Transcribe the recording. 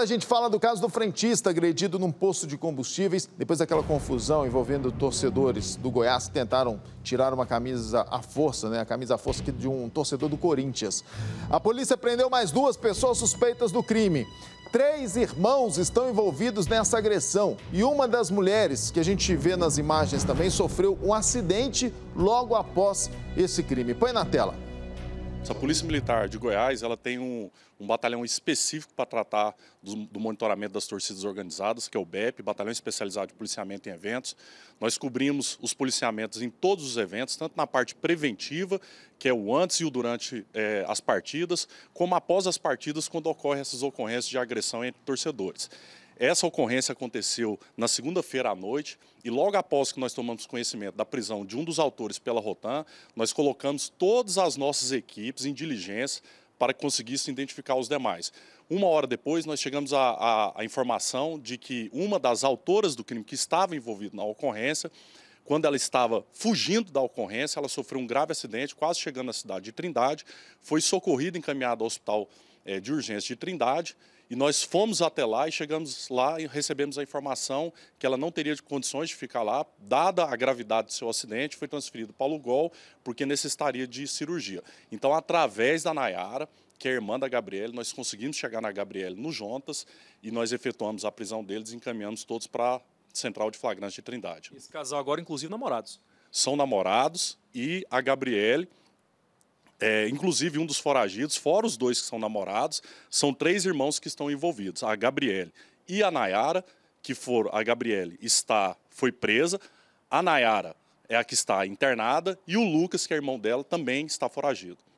A gente fala do caso do frentista agredido num posto de combustíveis, depois daquela confusão envolvendo torcedores do Goiás que tentaram tirar uma camisa à força, né? A camisa à força de um torcedor do Corinthians. A polícia prendeu mais duas pessoas suspeitas do crime. Três irmãos estão envolvidos nessa agressão e uma das mulheres, que a gente vê nas imagens também, sofreu um acidente logo após esse crime. Põe na tela. Essa Polícia Militar de Goiás ela tem um, um batalhão específico para tratar do, do, monitoramento das torcidas organizadas, que é o BEP, Batalhão Especializado de Policiamento em Eventos. Nós cobrimos os policiamentos em todos os eventos, tanto na parte preventiva, que é o antes e o durante é, as partidas, como após as partidas, quando ocorrem essas ocorrências de agressão entre torcedores. Essa ocorrência aconteceu na segunda-feira à noite e logo após que nós tomamos conhecimento da prisão de um dos autores pela Rotan, nós colocamos todas as nossas equipes em diligência para que conseguissem identificar os demais. Uma hora depois, nós chegamos à, informação de que uma das autoras do crime que estava envolvida na ocorrência quando ela estava fugindo da ocorrência, ela sofreu um grave acidente, quase chegando na cidade de Trindade, foi socorrida, encaminhada ao hospital eh, de urgência de Trindade, e nós fomos até lá e chegamos lá e recebemos a informação que ela não teria condições de ficar lá, dada a gravidade do seu acidente, foi transferido para o Gol porque necessitaria de cirurgia. Então, através da Nayara, que é irmã da Gabriele, nós conseguimos chegar na Gabriele no Jontas e nós efetuamos a prisão deles e encaminhamos todos para Central de Flagrantes de Trindade. Esse casal agora, inclusive, namorados. São namorados e a Gabriele, é, inclusive um dos foragidos, fora os dois que são namorados, são três irmãos que estão envolvidos. A Gabriele e a Nayara, que for A Gabriele está, foi presa. A Nayara é a que está internada e o Lucas, que é irmão dela, também está foragido.